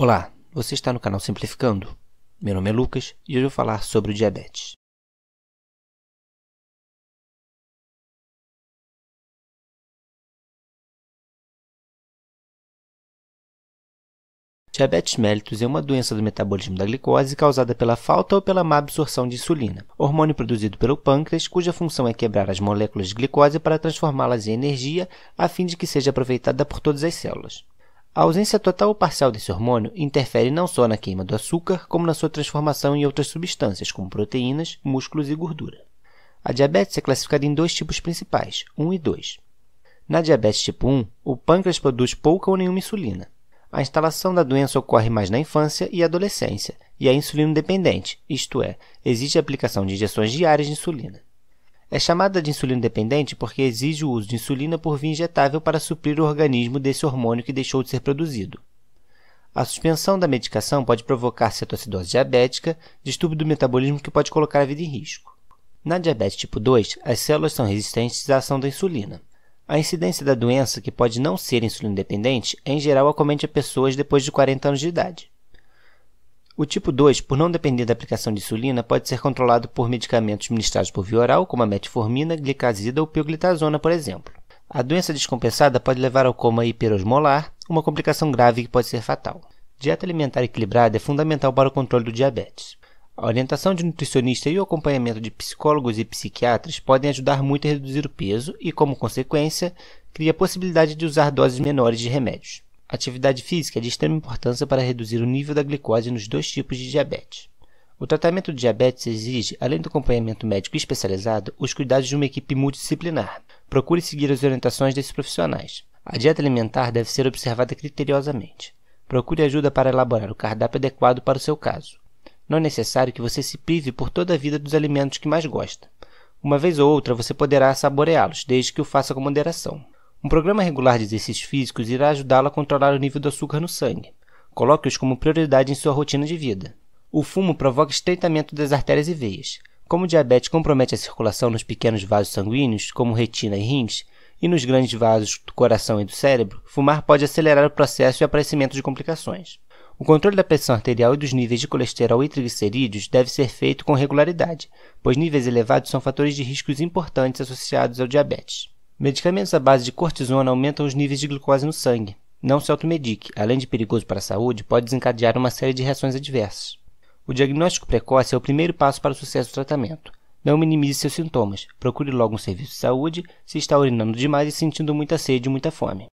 Olá, você está no canal Simplificando. Meu nome é Lucas e hoje eu vou falar sobre o diabetes. Diabetes mellitus é uma doença do metabolismo da glicose causada pela falta ou pela má absorção de insulina, hormônio produzido pelo pâncreas, cuja função é quebrar as moléculas de glicose para transformá-las em energia, a fim de que seja aproveitada por todas as células. A ausência total ou parcial desse hormônio interfere não só na queima do açúcar, como na sua transformação em outras substâncias, como proteínas, músculos e gordura. A diabetes é classificada em dois tipos principais, 1 e 2. Na diabetes tipo 1, o pâncreas produz pouca ou nenhuma insulina. A instalação da doença ocorre mais na infância e adolescência e é insulino dependente, isto é, exige a aplicação de injeções diárias de insulina. É chamada de insulina dependente porque exige o uso de insulina por via injetável para suprir o organismo desse hormônio que deixou de ser produzido. A suspensão da medicação pode provocar cetoacidose diabética, distúrbio do metabolismo que pode colocar a vida em risco. Na diabetes tipo 2, as células são resistentes à ação da insulina. A incidência da doença, que pode não ser insulina dependente, é em geral acomete a pessoas depois de 40 anos de idade. O tipo 2, por não depender da aplicação de insulina, pode ser controlado por medicamentos administrados por via oral, como a metformina, glicazida ou pioglitazona, por exemplo. A doença descompensada pode levar ao coma hiperosmolar, uma complicação grave que pode ser fatal. Dieta alimentar equilibrada é fundamental para o controle do diabetes. A orientação de nutricionista e o acompanhamento de psicólogos e psiquiatras podem ajudar muito a reduzir o peso e, como consequência, cria a possibilidade de usar doses menores de remédios. Atividade física é de extrema importância para reduzir o nível da glicose nos dois tipos de diabetes. O tratamento do diabetes exige, além do acompanhamento médico especializado, os cuidados de uma equipe multidisciplinar. Procure seguir as orientações desses profissionais. A dieta alimentar deve ser observada criteriosamente. Procure ajuda para elaborar o cardápio adequado para o seu caso. Não é necessário que você se prive por toda a vida dos alimentos que mais gosta. Uma vez ou outra você poderá saboreá-los, desde que o faça com moderação. Um programa regular de exercícios físicos irá ajudá-lo a controlar o nível do açúcar no sangue. Coloque-os como prioridade em sua rotina de vida. O fumo provoca estreitamento das artérias e veias. Como o diabetes compromete a circulação nos pequenos vasos sanguíneos, como retina e rins, e nos grandes vasos do coração e do cérebro, fumar pode acelerar o processo e aparecimento de complicações. O controle da pressão arterial e dos níveis de colesterol e triglicerídeos deve ser feito com regularidade, pois níveis elevados são fatores de riscos importantes associados ao diabetes. Medicamentos à base de cortisona aumentam os níveis de glicose no sangue. Não se automedique, além de perigoso para a saúde, pode desencadear uma série de reações adversas. O diagnóstico precoce é o primeiro passo para o sucesso do tratamento. Não minimize seus sintomas. Procure logo um serviço de saúde se está urinando demais e sentindo muita sede e muita fome.